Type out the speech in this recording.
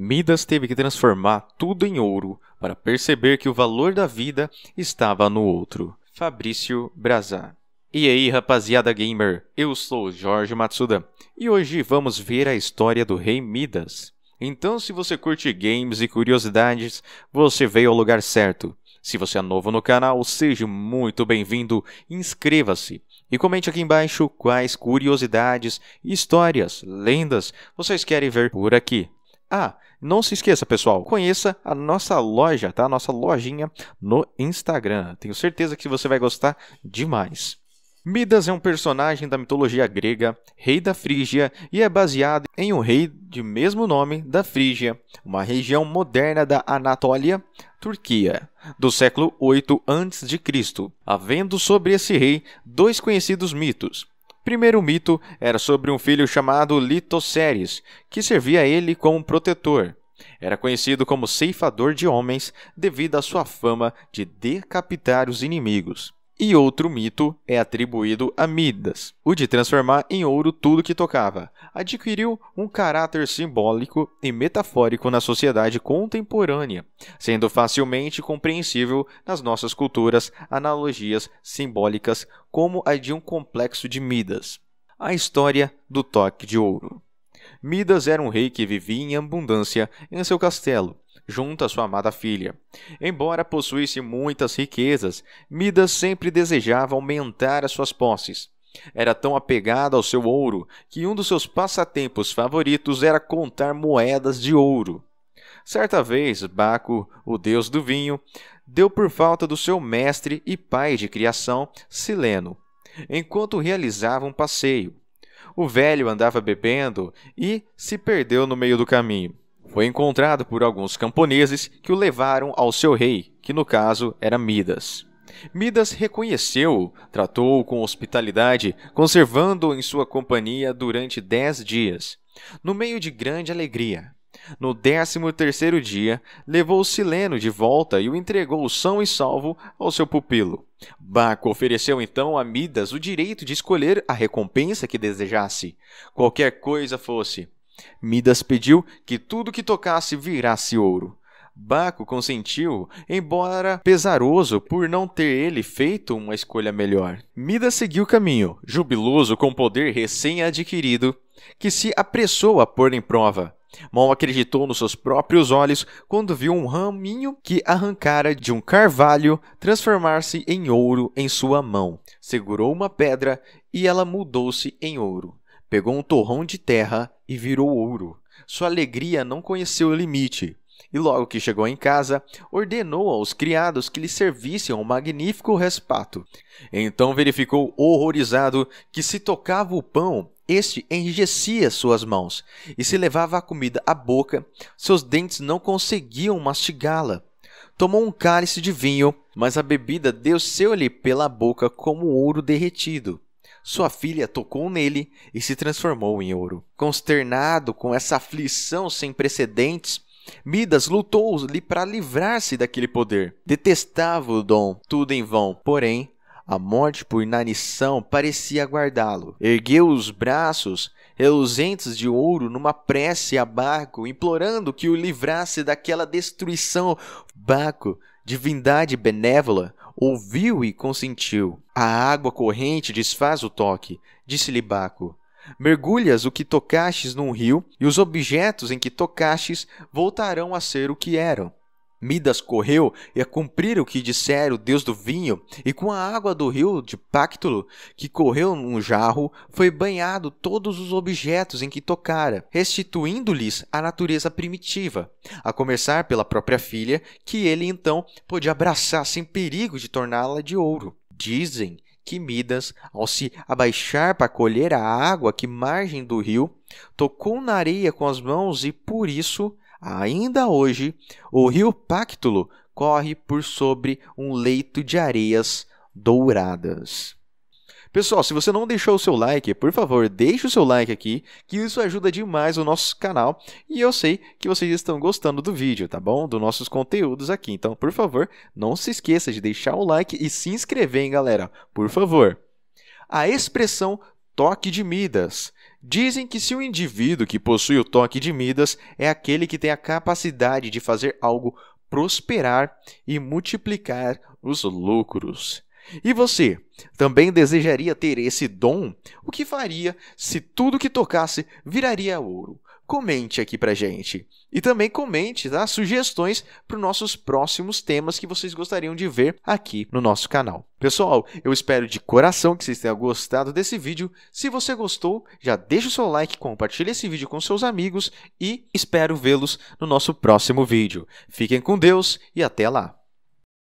Midas teve que transformar tudo em ouro para perceber que o valor da vida estava no outro. Fabrício Brazá. E aí, rapaziada gamer, eu sou Jorge Matsuda e hoje vamos ver a história do rei Midas. Então, se você curte games e curiosidades, você veio ao lugar certo. Se você é novo no canal, seja muito bem-vindo, inscreva-se e comente aqui embaixo quais curiosidades, histórias, lendas vocês querem ver por aqui. Ah, não se esqueça, pessoal, conheça a nossa loja, tá? A nossa lojinha no Instagram. Tenho certeza que você vai gostar demais. Midas é um personagem da mitologia grega, rei da Frígia, e é baseado em um rei de mesmo nome da Frígia, uma região moderna da Anatólia, Turquia, do século 8 a.C., havendo sobre esse rei dois conhecidos mitos. Primeiro mito era sobre um filho chamado Litoceres, que servia a ele como protetor. Era conhecido como ceifador de homens devido à sua fama de decapitar os inimigos. E outro mito é atribuído a Midas, o de transformar em ouro tudo que tocava. Adquiriu um caráter simbólico e metafórico na sociedade contemporânea, sendo facilmente compreensível nas nossas culturas analogias simbólicas como a de um complexo de Midas. A história do toque de ouro. Midas era um rei que vivia em abundância em seu castelo junto à sua amada filha. Embora possuísse muitas riquezas, Midas sempre desejava aumentar as suas posses. Era tão apegado ao seu ouro que um dos seus passatempos favoritos era contar moedas de ouro. Certa vez, Baco, o deus do vinho, deu por falta do seu mestre e pai de criação, Sileno, enquanto realizava um passeio. O velho andava bebendo e se perdeu no meio do caminho. Foi encontrado por alguns camponeses que o levaram ao seu rei, que no caso era Midas. Midas reconheceu-o, tratou-o com hospitalidade, conservando-o em sua companhia durante dez dias, no meio de grande alegria. No décimo terceiro dia, levou Sileno de volta e o entregou são e salvo ao seu pupilo. Baco ofereceu então a Midas o direito de escolher a recompensa que desejasse, qualquer coisa fosse. Midas pediu que tudo que tocasse virasse ouro. Baco consentiu, embora pesaroso por não ter ele feito uma escolha melhor. Midas seguiu o caminho, jubiloso com o poder recém-adquirido, que se apressou a pôr em prova. Mal acreditou nos seus próprios olhos quando viu um raminho que arrancara de um carvalho transformar-se em ouro em sua mão. Segurou uma pedra e ela mudou-se em ouro. Pegou um torrão de terra e virou ouro. Sua alegria não conheceu limite. E logo que chegou em casa, ordenou aos criados que lhe servissem um magnífico respato. Então verificou horrorizado que se tocava o pão, este enrijecia suas mãos, e se levava a comida à boca, seus dentes não conseguiam mastigá-la. Tomou um cálice de vinho, mas a bebida desceu-lhe pela boca como ouro derretido. Sua filha tocou nele e se transformou em ouro. Consternado com essa aflição sem precedentes, Midas lutou-lhe para livrar-se daquele poder. Detestava o dom, tudo em vão. Porém, a morte por inanição parecia guardá-lo. Ergueu os braços, reluzentes de ouro, numa prece a Baco, implorando que o livrasse daquela destruição. Baco, divindade benévola, Ouviu e consentiu. A água corrente desfaz o toque, disse-lhe Baco. Mergulhas o que tocastes num rio, e os objetos em que tocastes voltarão a ser o que eram. Midas correu e a cumprir o que dissera o deus do vinho, e com a água do rio de Pactolo, que correu num jarro, foi banhado todos os objetos em que tocara, restituindo-lhes a natureza primitiva, a começar pela própria filha, que ele então pôde abraçar sem perigo de torná-la de ouro. Dizem que Midas, ao se abaixar para colher a água que margem do rio, tocou na areia com as mãos e, por isso, Ainda hoje, o rio Pactulo corre por sobre um leito de areias douradas. Pessoal, se você não deixou o seu like, por favor, deixe o seu like aqui, que isso ajuda demais o nosso canal e eu sei que vocês estão gostando do vídeo, tá bom? Dos nossos conteúdos aqui. Então, por favor, não se esqueça de deixar o like e se inscrever, hein, galera? Por favor. A expressão toque de Midas Dizem que se o indivíduo que possui o toque de Midas é aquele que tem a capacidade de fazer algo prosperar e multiplicar os lucros. E você também desejaria ter esse dom? O que faria se tudo que tocasse viraria ouro? comente aqui pra gente. E também comente, tá? Sugestões para os nossos próximos temas que vocês gostariam de ver aqui no nosso canal. Pessoal, eu espero de coração que vocês tenham gostado desse vídeo. Se você gostou, já deixa o seu like, compartilhe esse vídeo com seus amigos e espero vê-los no nosso próximo vídeo. Fiquem com Deus e até lá!